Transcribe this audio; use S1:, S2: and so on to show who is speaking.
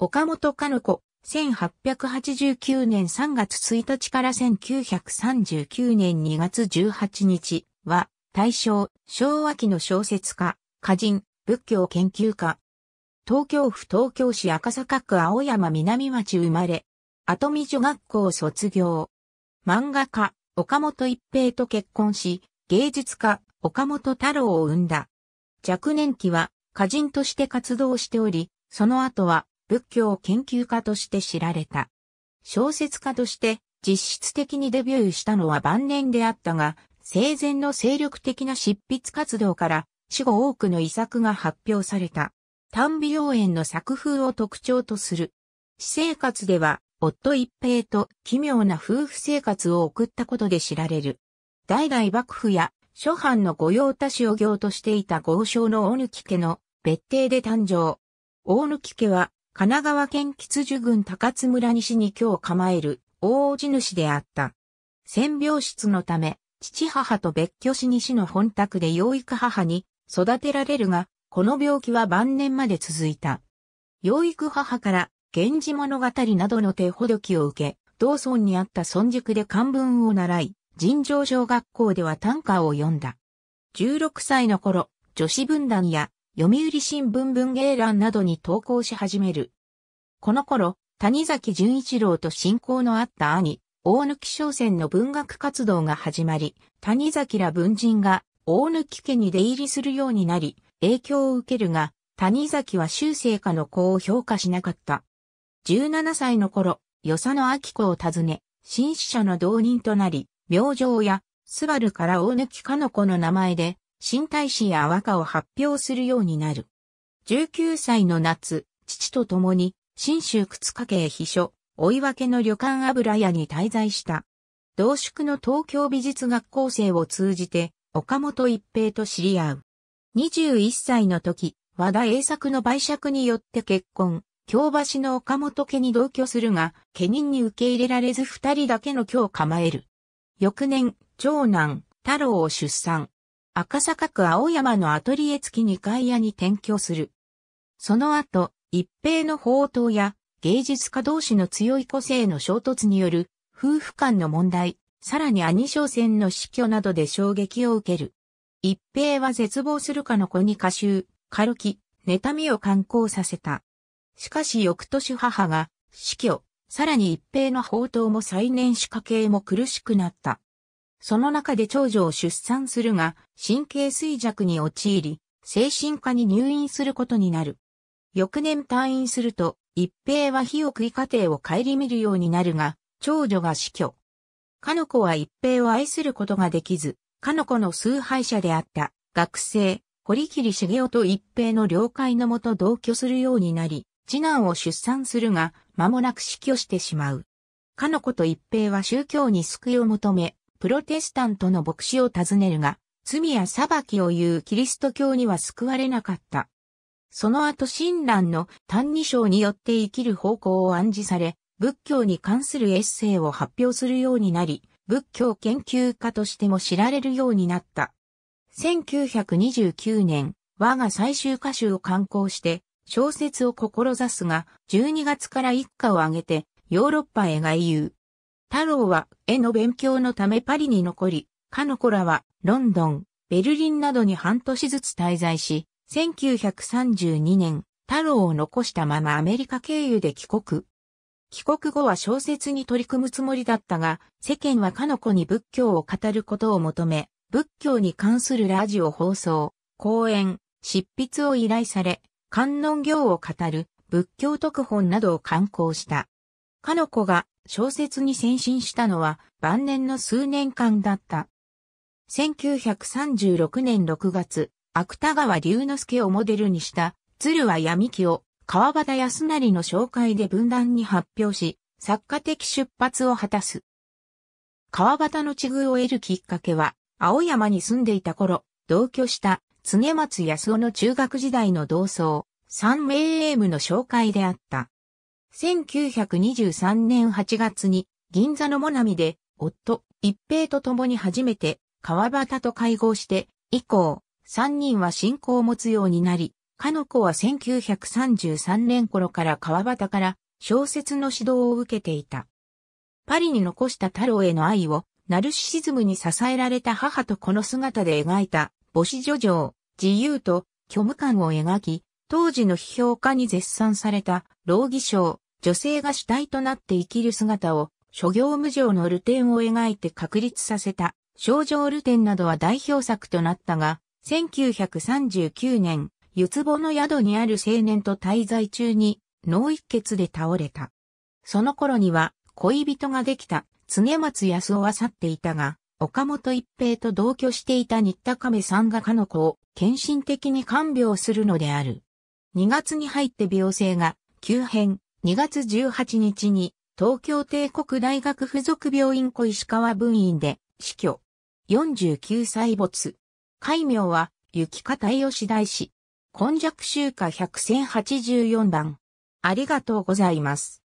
S1: 岡本かの子、1889年3月1日から1939年2月18日は、大正、昭和期の小説家、歌人、仏教研究家。東京府東京市赤坂区青山南町生まれ、後見女学校卒業。漫画家、岡本一平と結婚し、芸術家、岡本太郎を生んだ。若年期は、歌人として活動しており、その後は、仏教研究家として知られた。小説家として実質的にデビューしたのは晩年であったが、生前の精力的な執筆活動から死後多くの遺作が発表された。短美容園の作風を特徴とする。私生活では夫一平と奇妙な夫婦生活を送ったことで知られる。代々幕府や諸藩の御用達を業としていた豪商の大貫家の別邸で誕生。大貫家は神奈川県吉樹郡高津村西に今日構える大王子主であった。戦病室のため、父母と別居し西の本宅で養育母に育てられるが、この病気は晩年まで続いた。養育母から、源氏物語などの手ほどきを受け、道村にあった村塾で漢文を習い、尋常小学校では短歌を読んだ。16歳の頃、女子文壇や読売新聞文芸欄などに投稿し始める。この頃、谷崎潤一郎と親交のあった兄、大貫商船の文学活動が始まり、谷崎ら文人が大貫家に出入りするようになり、影響を受けるが、谷崎は修正家の子を評価しなかった。17歳の頃、与謝野明子を訪ね、新使者の同人となり、明星や、スバルから大貫かの子の名前で、新大使や和歌を発表するようになる。19歳の夏、父と共に、新州靴掛けへ秘書、追い分けの旅館油屋に滞在した。同宿の東京美術学校生を通じて、岡本一平と知り合う。21歳の時、和田栄作の売借によって結婚、京橋の岡本家に同居するが、家人に受け入れられず二人だけの居を構える。翌年、長男、太郎を出産。赤坂区青山のアトリエ付き2階屋に転居する。その後、一平の宝刀や芸術家同士の強い個性の衝突による夫婦間の問題、さらに兄小戦の死去などで衝撃を受ける。一平は絶望するかの子に歌集、軽き、妬みを観光させた。しかし翌年母が死去、さらに一平の宝刀も最年死家系も苦しくなった。その中で長女を出産するが、神経衰弱に陥り、精神科に入院することになる。翌年退院すると、一平は火を食い家庭を顧みるようになるが、長女が死去。かの子は一平を愛することができず、かの子の崇拝者であった学生、堀切茂夫と一平の了解のもと同居するようになり、次男を出産するが、間もなく死去してしまう。かの子と一平は宗教に救いを求め、プロテスタントの牧師を訪ねるが、罪や裁きを言うキリスト教には救われなかった。その後親鸞の単二章によって生きる方向を暗示され、仏教に関するエッセイを発表するようになり、仏教研究家としても知られるようになった。1929年、我が最終歌集を刊行して、小説を志すが、12月から一家を挙げて、ヨーロッパへ外遊。太郎は絵の勉強のためパリに残り、かの子らはロンドン、ベルリンなどに半年ずつ滞在し、1932年、太郎を残したままアメリカ経由で帰国。帰国後は小説に取り組むつもりだったが、世間はかの子に仏教を語ることを求め、仏教に関するラジオ放送、講演、執筆を依頼され、観音行を語る、仏教特本などを刊行した。かの子が小説に先進したのは晩年の数年間だった。1936年6月、芥川龍之介をモデルにした鶴は闇木を川端康成の紹介で分断に発表し、作家的出発を果たす。川端の地遇を得るきっかけは、青山に住んでいた頃、同居した常松康夫の中学時代の同窓、三名 a 夢の紹介であった。1923年8月に銀座のモナミで夫、一平と共に初めて川端と会合して以降、三人は信仰を持つようになり、かの子は1933年頃から川端から小説の指導を受けていた。パリに残した太郎への愛をナルシシズムに支えられた母とこの姿で描いた母子女情、自由と虚無感を描き、当時の批評家に絶賛された、老義賞、女性が主体となって生きる姿を、諸行無常のルテンを描いて確立させた、少女ルテンなどは代表作となったが、1939年、ゆつぼの宿にある青年と滞在中に、脳一血で倒れた。その頃には、恋人ができた、常松康夫は去っていたが、岡本一平と同居していた新田亀さんがかの子を献身的に看病するのである。2月に入って病性が急変、2月18日に東京帝国大学附属病院小石川分院で死去。49歳没。戒名は、雪方吉大師。今弱集歌10084番。ありがとうございます。